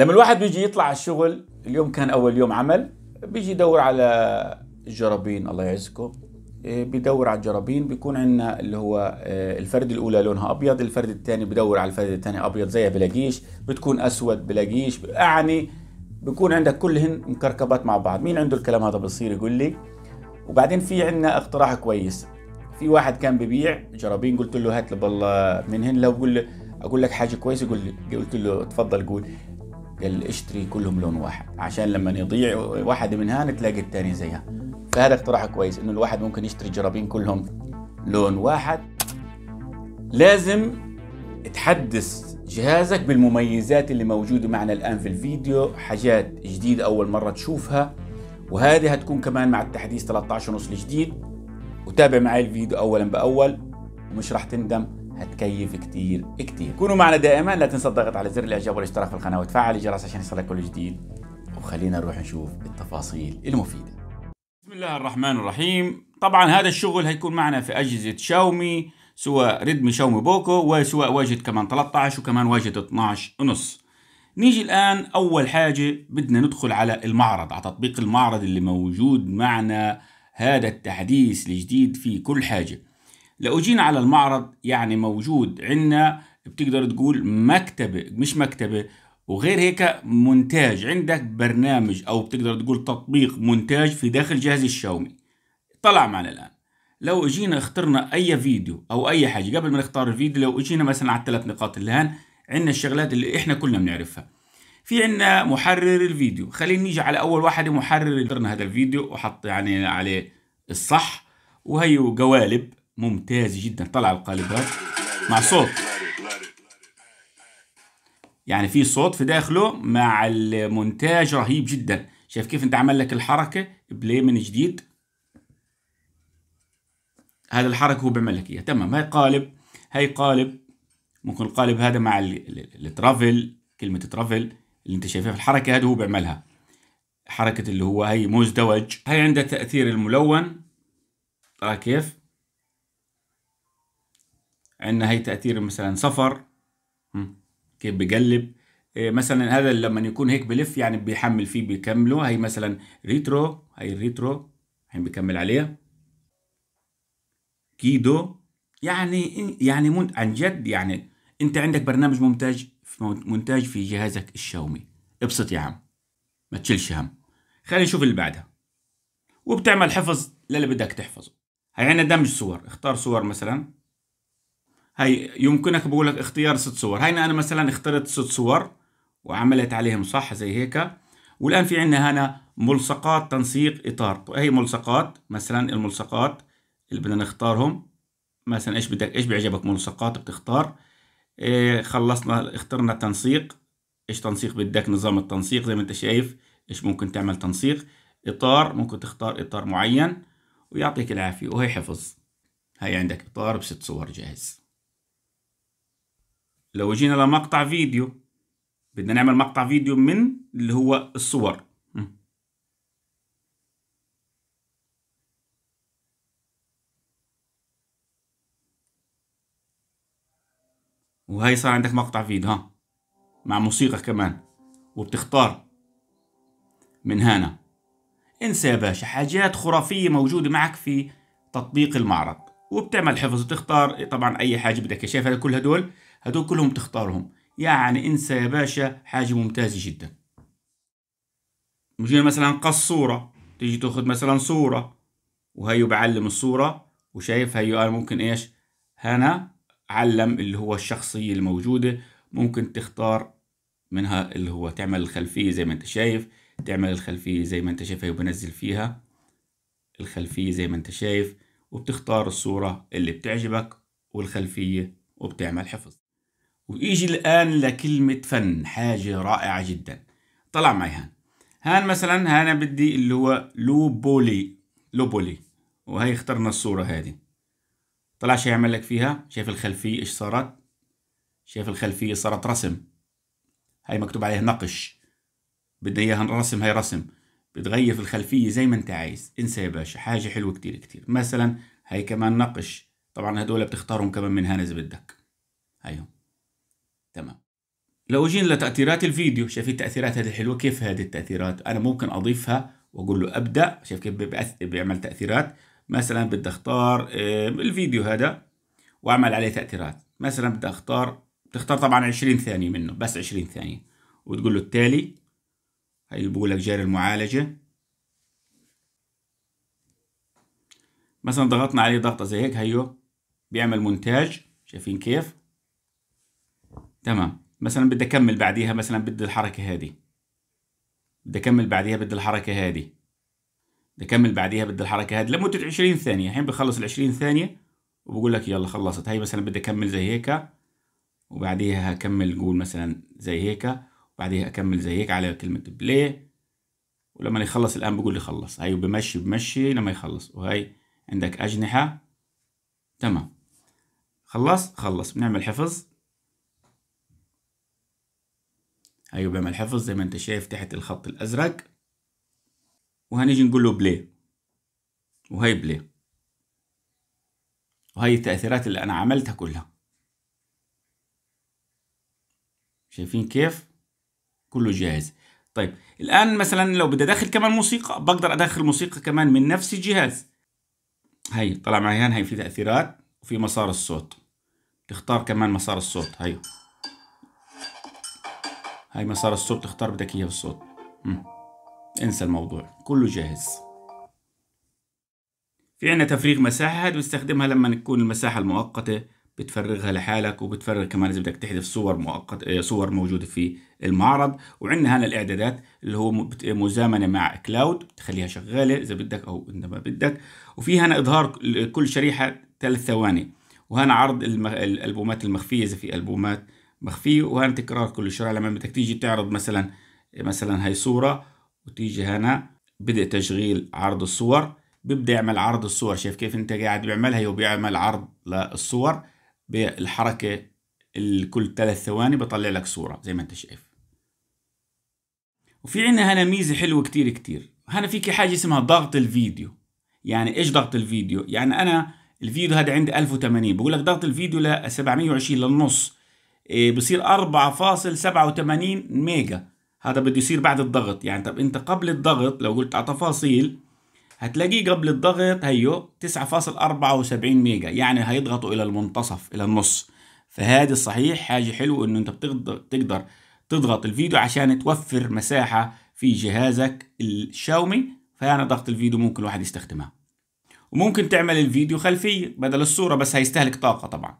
لما الواحد بيجي يطلع الشغل اليوم كان أول يوم عمل بيجي يدور على الجرابين الله يعزكم إيه، بدور على الجرابين بيكون عندنا اللي هو آه، الفرد الاولى لونها ابيض الفرد الثاني بدور على الفرد الثاني ابيض زيها بلاقيش بتكون اسود بلاقيش يعني بيكون عندك كلهن مكركبات مع بعض مين عنده الكلام هذا بصير يقول لي وبعدين في عندنا اقتراح كويس في واحد كان ببيع جرابين قلت له هات لي بالله منهن لو قل اقول لك حاجه كويسه قول لي قلت له تفضل قول قال اشتري كلهم لون واحد عشان لما يضيع واحد منها تلاقي الثانيه زيها فهذا اقتراح كويس انه الواحد ممكن يشتري جرابين كلهم لون واحد لازم تحدث جهازك بالمميزات اللي موجوده معنا الان في الفيديو حاجات جديده اول مره تشوفها وهذه هتكون كمان مع التحديث 13 ونص الجديد وتابع معي الفيديو اولا باول ومش راح تندم هتكيف كتير كتير كونوا معنا دائما لا تنسى الضغط على زر الاعجاب والاشتراك في القناه وتفعل الجرس عشان يصلك كل جديد وخلينا نروح نشوف التفاصيل المفيده بسم الله الرحمن الرحيم طبعا هذا الشغل هيكون معنا في اجهزه شاومي سواء ريدمي شاومي بوكو وسواء واجهه كمان 13 وكمان واجهه 12 ونص نيجي الآن أول حاجة بدنا ندخل على المعرض على تطبيق المعرض اللي موجود معنا هذا التحديث الجديد في كل حاجة لو جينا على المعرض يعني موجود عندنا بتقدر تقول مكتبة مش مكتبة وغير هيك مونتاج عندك برنامج او بتقدر تقول تطبيق مونتاج في داخل جهاز الشاومي طلع معنا الان لو اجينا اخترنا اي فيديو او اي حاجه قبل ما نختار الفيديو لو اجينا مثلا على الثلاث نقاط اللي هان عندنا الشغلات اللي احنا كلنا بنعرفها في عندنا محرر الفيديو خلينا نيجي على اول واحد محرر اخترنا هذا الفيديو وحط يعني عليه الصح وهي قوالب ممتاز جدا طلع القالبات مع صوت يعني في صوت في داخله مع المونتاج رهيب جدا شايف كيف انت عمل لك الحركة بلاي من جديد هذا الحركة هو بيعمل لك اياها تمام هاي قالب هاي قالب ممكن القالب هذا مع الترافل كلمة ترافل اللي انت شايفها في الحركة هذا هو بيعملها حركة اللي هو هي مزدوج هاي عندها تأثير الملون ترى كيف عندنا هي تأثير مثلا سفر كيف بقلب إيه، مثلا هذا لما يكون هيك بلف يعني بيحمل فيه بيكمله هي مثلا ريترو هي الريترو الحين بكمل عليها كيدو يعني يعني عن جد يعني انت عندك برنامج مونتاج مونتاج في جهازك الشاومي ابسط يا عم ما تشيلش هم خلينا نشوف اللي بعدها وبتعمل حفظ للي بدك تحفظه هي عندنا دمج صور اختار صور مثلا هاي يمكنك بقول لك اختيار ست صور هاي انا مثلا اخترت ست صور وعملت عليهم صح زي هيك والان في عندنا هنا ملصقات تنسيق اطار هي ملصقات مثلا الملصقات اللي بدنا نختارهم مثلا ايش بدك ايش بيعجبك ملصقات بتختار إيه خلصنا اخترنا تنسيق ايش تنسيق بدك نظام التنسيق زي ما انت شايف ايش ممكن تعمل تنسيق اطار ممكن تختار اطار معين ويعطيك العافيه وهي حفظ هاي عندك اطار بست صور جاهز لو جينا لمقطع فيديو بدنا نعمل مقطع فيديو من اللي هو الصور وهي صار عندك مقطع فيديو ها مع موسيقى كمان وبتختار من هنا انسى يا باشا حاجات خرافية موجودة معك في تطبيق المعرض وبتعمل حفظ وتختار طبعا اي حاجه بدك شايف هذا كل هدول هدول كلهم تختارهم يعني انسى يا باشا حاجه ممتازه جدا مجينا مثلا قص صوره تيجي تاخد مثلا صوره وهيو بعلم الصوره وشايف هيو انا ممكن ايش هنا علم اللي هو الشخصيه الموجوده ممكن تختار منها اللي هو تعمل الخلفيه زي ما انت شايف تعمل الخلفيه زي ما انت شايف هيو بنزل فيها الخلفيه زي ما انت شايف وبتختار الصورة اللي بتعجبك والخلفية وبتعمل حفظ ويجي الآن لكلمة فن حاجة رائعة جدا طلع معي هان هان مثلا هان بدي اللي هو لوبولي لوبولي وهي اخترنا الصورة هذه طلع شو يعمل لك فيها شايف الخلفية ايش صارت شايف الخلفية صارت رسم هاي مكتوب عليها نقش بدنا اياها رسم هاي رسم بتغير في الخلفية زي ما انت عايز انسى يا باشا حاجة حلوة كتير كتير مثلا هاي كمان نقش طبعا هدول بتختارهم كمان من هنا اذا بدك هيهم تمام لو جينا لتأثيرات الفيديو شايف التأثيرات هذه الحلوة كيف هذه التأثيرات أنا ممكن أضيفها وأقول له أبدأ شايف كيف بيعمل تأثيرات مثلا بدي أختار الفيديو هذا وأعمل عليه تأثيرات مثلا بدي أختار بتختار طبعا 20 ثانية منه بس 20 ثانية وتقول له التالي هيجيبوا لك جاري المعالجة مثلا ضغطنا عليه ضغطة زي هيك هيو بيعمل مونتاج شايفين كيف تمام مثلا بدي اكمل بعديها مثلا بدي الحركة هذه بدي اكمل بعديها بدي الحركة هذه بدي اكمل بعديها بدي الحركة هذه لمدة 20 ثانية الحين بخلص ال 20 ثانية وبقول لك يلا خلصت هي مثلا بدي اكمل زي هيك وبعديها هكمل قول مثلا زي هيك بعديها اكمل زي هيك على كلمه بلاي ولما يخلص الان بقول لي خلص هاي بمشي بمشي لما يخلص وهاي عندك اجنحه تمام خلص خلص بنعمل حفظ ايوه بيعمل حفظ زي ما انت شايف تحت الخط الازرق وهنيجي نقول له بلاي وهي بلاي وهي التأثيرات اللي انا عملتها كلها شايفين كيف كله جاهز طيب الآن مثلا لو بدي أدخل كمان موسيقى بقدر أدخل موسيقى كمان من نفس الجهاز هي طلع معي هان هي في تأثيرات وفي مسار الصوت تختار كمان مسار الصوت هي هاي مسار الصوت تختار بدك اياه بالصوت انسى الموضوع كله جاهز في عنا تفريغ مساحة هاد بنستخدمها لما تكون المساحة المؤقتة بتفرغها لحالك وبتفرغ كمان اذا بدك تحذف صور مؤقت آه، صور موجوده في المعرض وعندنا هنا الاعدادات اللي هو مزامنه مع كلاود بتخليها شغاله اذا بدك او عندما بدك وفي هنا اظهار كل شريحه ثلاث ثواني وهنا عرض الالبومات المخفيه اذا في البومات مخفيه وهنا تكرار كل شريحه لما بدك تيجي تعرض مثلا مثلا هي صوره وتيجي هنا بدء تشغيل عرض الصور بيبدا يعمل عرض الصور شايف كيف انت قاعد بيعملها وبيعمل عرض للصور بالحركة كل ثلاث ثواني بطلع لك صورة زي ما انت شايف وفي عنا هنا ميزة حلوة كتير كتير هنا فيك حاجة اسمها ضغط الفيديو يعني ايش ضغط الفيديو يعني انا الفيديو هذا عندي 1080 بقول لك ضغط الفيديو ل 720 للنص إيه، بصير 4.87 ميجا هذا بده يصير بعد الضغط يعني طب انت قبل الضغط لو قلت على تفاصيل هتلاقيه قبل الضغط هيو 9.74 ميجا يعني هيضغطوا الى المنتصف الى النص فهذا الصحيح حاجة حلوة انه انت بتقدر تقدر تضغط الفيديو عشان توفر مساحة في جهازك الشاومي فيعني ضغط الفيديو ممكن الواحد يستخدمها وممكن تعمل الفيديو خلفية بدل الصورة بس هيستهلك طاقة طبعا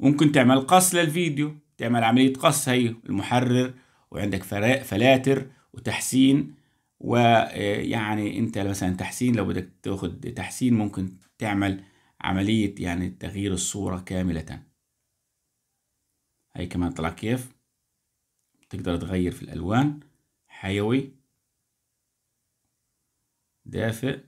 ممكن تعمل قص للفيديو تعمل عملية قص هي المحرر وعندك فلاتر وتحسين ويعني آه، انت مثلا تحسين لو بدك تاخد تحسين ممكن تعمل عملية يعني تغيير الصورة كاملة هاي كمان طلع كيف تقدر تغير في الألوان حيوي دافئ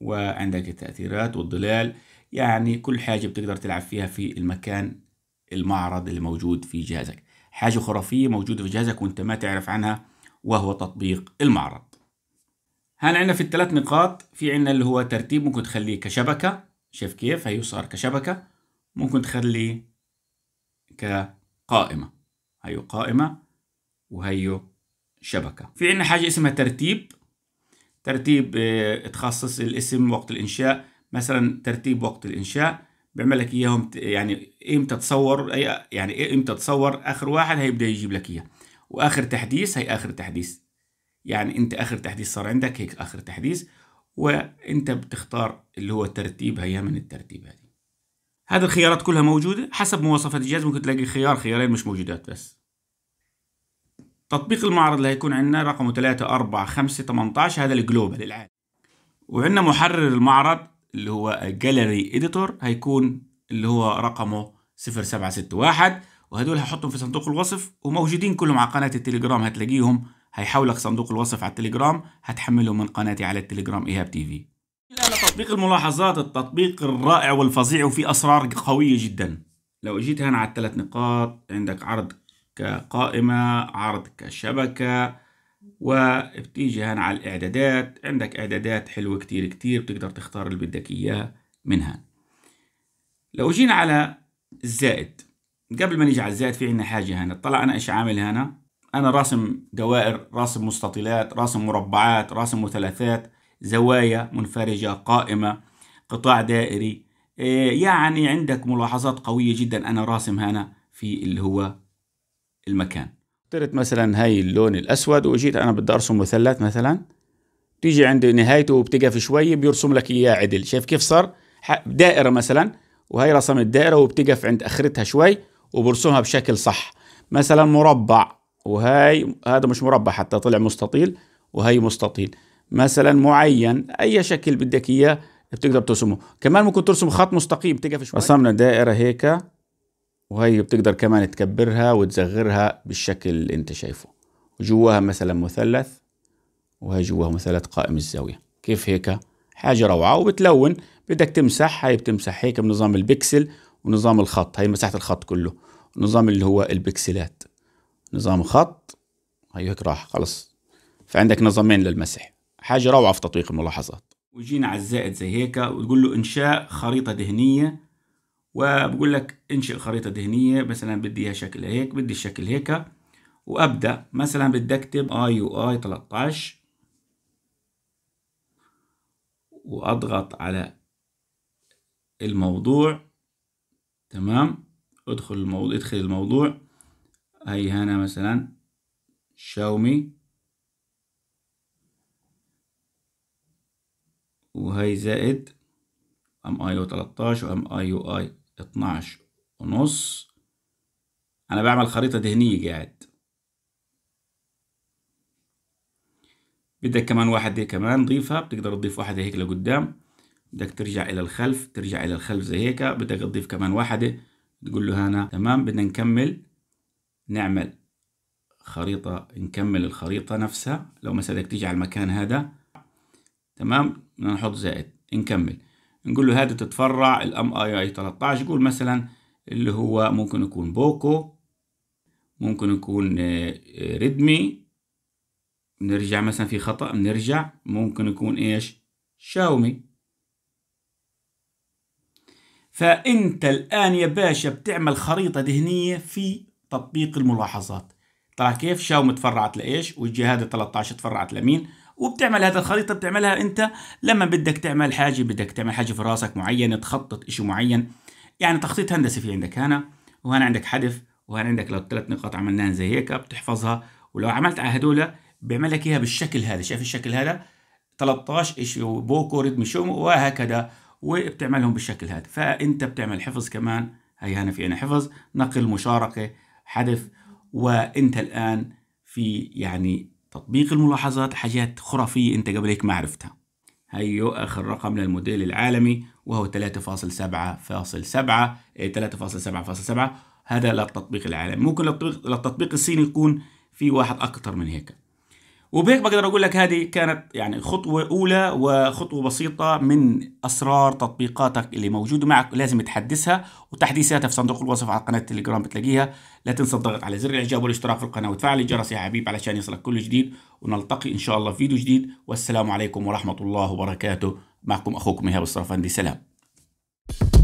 وعندك التأثيرات والظلال يعني كل حاجة بتقدر تلعب فيها في المكان المعرض اللي موجود في جهازك حاجة خرافية موجودة في جهازك وانت ما تعرف عنها وهو تطبيق المعرض هان عندنا في الثلاث نقاط في عندنا اللي هو ترتيب ممكن تخليه كشبكة شايف كيف صار كشبكة ممكن تخليه كقائمة هيو قائمة وهيو شبكة في عندنا حاجة اسمها ترتيب ترتيب اه تخصص الاسم وقت الإنشاء مثلا ترتيب وقت الإنشاء بيعمل لك إياهم يعني إمتى تصور يعني إمتى تصور آخر واحد هيبدأ يجيب لك إياه واخر تحديث هي اخر تحديث يعني انت اخر تحديث صار عندك هيك اخر تحديث وانت بتختار اللي هو الترتيب هي من الترتيب هذه هذه الخيارات كلها موجودة حسب مواصفات الجهاز ممكن تلاقي خيار خيارين مش موجودات بس تطبيق المعرض اللي هيكون عندنا رقمه 3 4 5 18 هذا الجلوبال العادي وعندنا محرر المعرض اللي هو جاليري اديتور هيكون اللي هو رقمه 0761 وهدول هحطهم في صندوق الوصف وموجودين كلهم على قناة التليجرام هتلاقيهم هيحولك صندوق الوصف على التليجرام هتحملهم من قناتي على التليجرام إيهاب تي في الآن تطبيق الملاحظات التطبيق الرائع والفظيع وفي أسرار قوية جدا لو اجيت هنا على الثلاث نقاط عندك عرض كقائمة عرض كشبكة وبتيجي هنا على الإعدادات عندك إعدادات حلوة كتير كتير بتقدر تختار اللي بدك إياه منها لو جينا على الزائد قبل ما نيجي على الزائد في عندنا حاجه هنا طلع انا ايش عامل هنا انا راسم دوائر راسم مستطيلات راسم مربعات راسم مثلثات زوايا منفرجه قائمه قطاع دائري إيه، يعني عندك ملاحظات قويه جدا انا راسم هنا في اللي هو المكان اخترت مثلا هاي اللون الاسود واجيت انا بدي ارسم مثلث مثلا تيجي عند نهايته وبتقف شوي بيرسم لك اياه عدل شايف كيف صار دائره مثلا وهي رسمت دائره وبتقف عند اخرتها شوي وبرسمها بشكل صح مثلا مربع وهي هذا مش مربع حتى طلع مستطيل وهي مستطيل مثلا معين اي شكل بدك اياه بتقدر ترسمه كمان ممكن ترسم خط مستقيم تقف شوي رسمنا دائره هيك وهي بتقدر كمان تكبرها وتصغرها بالشكل اللي انت شايفه وجواها مثلا مثلث وهي جواها مثلث قائم الزاويه كيف هيك حاجه روعه وبتلون بدك تمسح هي بتمسح هيك بنظام البكسل ونظام الخط هي مساحة الخط كله نظام اللي هو البكسلات نظام خط هي هيك راح خلص فعندك نظامين للمسح حاجة روعة في تطبيق الملاحظات ويجينا على الزائد زي هيك وتقول له انشاء خريطة ذهنية وبقول لك انشئ خريطة ذهنية مثلا بدي اياها شكل هيك بدي الشكل هيك وابدا مثلا بدي اكتب اي يو اي 13 واضغط على الموضوع تمام ادخل الموضوع ادخل الموضوع هاي هنا مثلا شاومي وهي زائد ام اي او 13 وام اي او اي 12 ونص انا بعمل خريطة دهنية قاعد بدك كمان واحد دي كمان ضيفها بتقدر تضيف واحد هيك لقدام بدك ترجع الى الخلف ترجع الى الخلف زي هيك بدك تضيف كمان واحدة تقول له هنا تمام بدنا نكمل نعمل خريطة نكمل الخريطة نفسها لو مثلا بدك تيجي على المكان هذا تمام بدنا نحط زائد نكمل نقول له هذا تتفرع الام اي اي 13 قول مثلا اللي هو ممكن يكون بوكو ممكن يكون آه، آه، ريدمي نرجع مثلا في خطأ نرجع ممكن يكون ايش شاومي فانت الان يا باشا بتعمل خريطه ذهنيه في تطبيق الملاحظات ترى كيف شاومي تفرعت لايش هذا 13 تفرعت لمين وبتعمل هذه الخريطه بتعملها انت لما بدك تعمل حاجه بدك تعمل حاجه في راسك معينه تخطط شيء معين يعني تخطيط هندسي في عندك هنا وهنا عندك حذف وهنا عندك لو ثلاث نقاط عملناها زي هيك بتحفظها ولو عملت على هدول بيعمل لك اياها بالشكل هذا شايف الشكل هذا 13 ايش بوكو ريتم شومو وهكذا وبتعملهم بالشكل هذا فانت بتعمل حفظ كمان هي هنا في انا حفظ نقل مشاركه حذف وانت الان في يعني تطبيق الملاحظات حاجات خرافيه انت قبل هيك ما عرفتها هيو اخر رقم للموديل العالمي وهو 3.7.7 3.7.7 هذا للتطبيق العالمي ممكن للتطبيق الصيني يكون في واحد اكثر من هيك وبهيك بقدر اقول لك هذه كانت يعني خطوه اولى وخطوه بسيطه من اسرار تطبيقاتك اللي موجوده معك لازم تحدثها وتحديثاتها في صندوق الوصف على قناه التليجرام بتلاقيها لا تنسى الضغط على زر الاعجاب والاشتراك في القناه وتفعل الجرس يا حبيب علشان يصلك كل جديد ونلتقي ان شاء الله في فيديو جديد والسلام عليكم ورحمه الله وبركاته معكم اخوكم ايهاب الصرفندي سلام